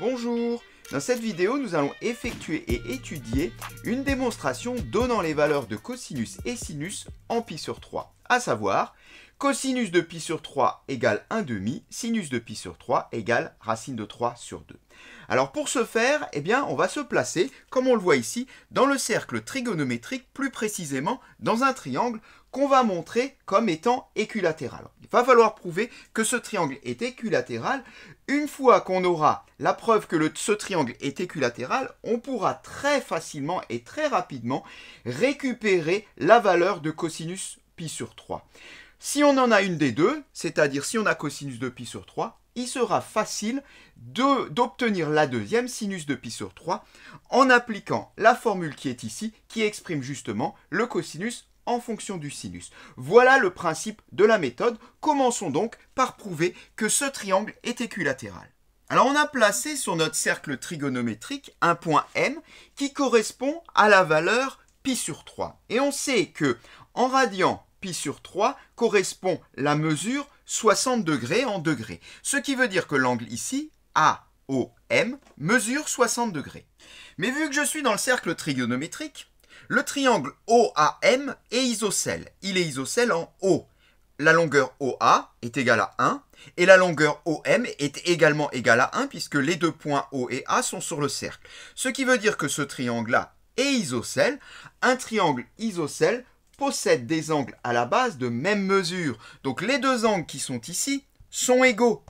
Bonjour Dans cette vidéo, nous allons effectuer et étudier une démonstration donnant les valeurs de cosinus et sinus en pi sur 3, à savoir cosinus de pi sur 3 égale 1 demi, sinus de pi sur 3 égale racine de 3 sur 2. Alors pour ce faire, eh bien, on va se placer, comme on le voit ici, dans le cercle trigonométrique, plus précisément dans un triangle qu'on va montrer comme étant équilatéral. Il va falloir prouver que ce triangle est équilatéral. Une fois qu'on aura la preuve que ce triangle est équilatéral, on pourra très facilement et très rapidement récupérer la valeur de cosinus pi sur 3. Si on en a une des deux, c'est-à-dire si on a cosinus de pi sur 3, il sera facile d'obtenir la deuxième sinus de pi sur 3 en appliquant la formule qui est ici, qui exprime justement le cosinus en fonction du sinus. Voilà le principe de la méthode. Commençons donc par prouver que ce triangle est équilatéral. Alors on a placé sur notre cercle trigonométrique un point M qui correspond à la valeur pi sur 3. Et on sait que en radian pi sur 3 correspond la mesure 60 degrés en degrés. Ce qui veut dire que l'angle ici, AOM, mesure 60 degrés. Mais vu que je suis dans le cercle trigonométrique, le triangle OAM est isocèle. Il est isocèle en O. La longueur OA est égale à 1 et la longueur OM est également égale à 1 puisque les deux points O et A sont sur le cercle. Ce qui veut dire que ce triangle-là est isocèle. Un triangle isocèle possède des angles à la base de même mesure. Donc les deux angles qui sont ici sont égaux.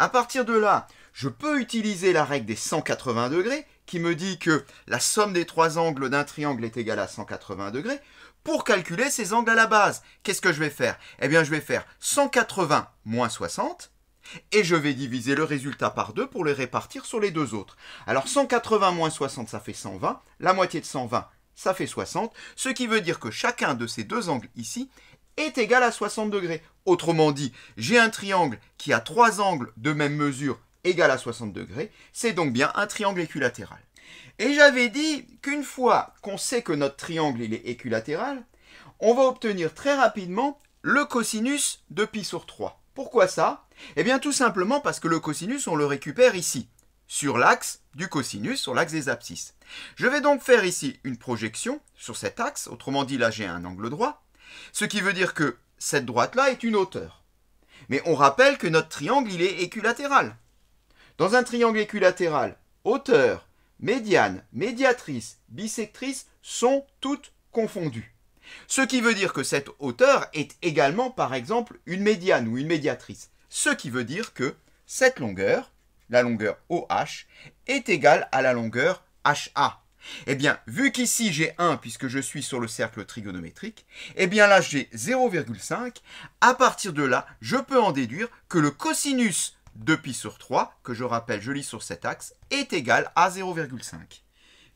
À partir de là, je peux utiliser la règle des 180 degrés qui me dit que la somme des trois angles d'un triangle est égale à 180 degrés, pour calculer ces angles à la base, qu'est-ce que je vais faire Eh bien, je vais faire 180 moins 60, et je vais diviser le résultat par deux pour les répartir sur les deux autres. Alors 180 moins 60, ça fait 120. La moitié de 120, ça fait 60. Ce qui veut dire que chacun de ces deux angles ici est égal à 60 degrés. Autrement dit, j'ai un triangle qui a trois angles de même mesure égal à 60 degrés, c'est donc bien un triangle équilatéral. Et j'avais dit qu'une fois qu'on sait que notre triangle il est équilatéral, on va obtenir très rapidement le cosinus de pi sur 3. Pourquoi ça Eh bien tout simplement parce que le cosinus, on le récupère ici, sur l'axe du cosinus, sur l'axe des abscisses. Je vais donc faire ici une projection sur cet axe, autrement dit là j'ai un angle droit, ce qui veut dire que cette droite-là est une hauteur. Mais on rappelle que notre triangle, il est équilatéral. Dans un triangle équilatéral, hauteur, médiane, médiatrice, bisectrice sont toutes confondues. Ce qui veut dire que cette hauteur est également par exemple une médiane ou une médiatrice. Ce qui veut dire que cette longueur, la longueur OH, est égale à la longueur HA. Eh bien, vu qu'ici j'ai 1 puisque je suis sur le cercle trigonométrique, eh bien là j'ai 0,5. À partir de là, je peux en déduire que le cosinus 2π sur 3, que je rappelle, je lis sur cet axe, est égal à 0,5.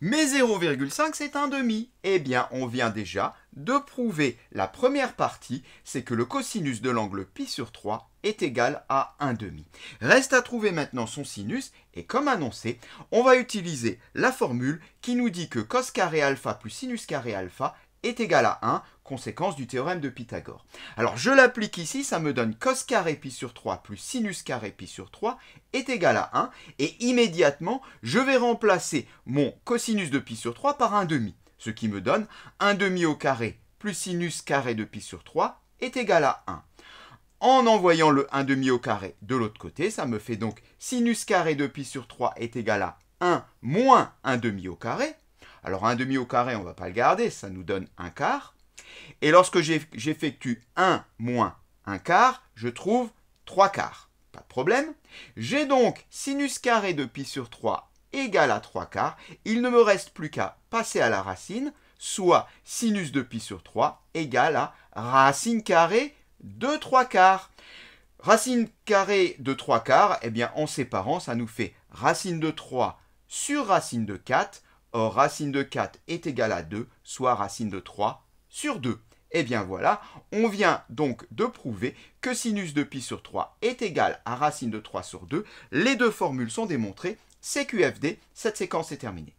Mais 0,5 c'est un demi. Eh bien, on vient déjà de prouver la première partie, c'est que le cosinus de l'angle π sur 3 est égal à 1 demi. Reste à trouver maintenant son sinus, et comme annoncé, on va utiliser la formule qui nous dit que cos carré alpha plus sinus carré alpha est égal à 1 conséquence du théorème de Pythagore. Alors je l'applique ici, ça me donne cos carré pi sur 3 plus sinus carré pi sur 3 est égal à 1, et immédiatement, je vais remplacer mon cosinus de pi sur 3 par 1 demi, ce qui me donne 1 demi au carré plus sinus carré de pi sur 3 est égal à 1. En envoyant le 1 demi au carré de l'autre côté, ça me fait donc sinus carré de pi sur 3 est égal à 1 moins 1 demi au carré. Alors 1 demi au carré, on ne va pas le garder, ça nous donne 1 quart. Et lorsque j'effectue 1 moins 1 quart, je trouve 3 quarts. Pas de problème. J'ai donc sinus carré de pi sur 3 égale à 3 quarts. Il ne me reste plus qu'à passer à la racine, soit sinus de pi sur 3 égale à racine carrée de 3 quarts. Racine carrée de 3 quarts, eh bien en séparant, ça nous fait racine de 3 sur racine de 4. Or, racine de 4 est égale à 2, soit racine de 3 sur 2. Et eh bien voilà, on vient donc de prouver que sinus de pi sur 3 est égal à racine de 3 sur 2. Les deux formules sont démontrées. CQFD, cette séquence est terminée.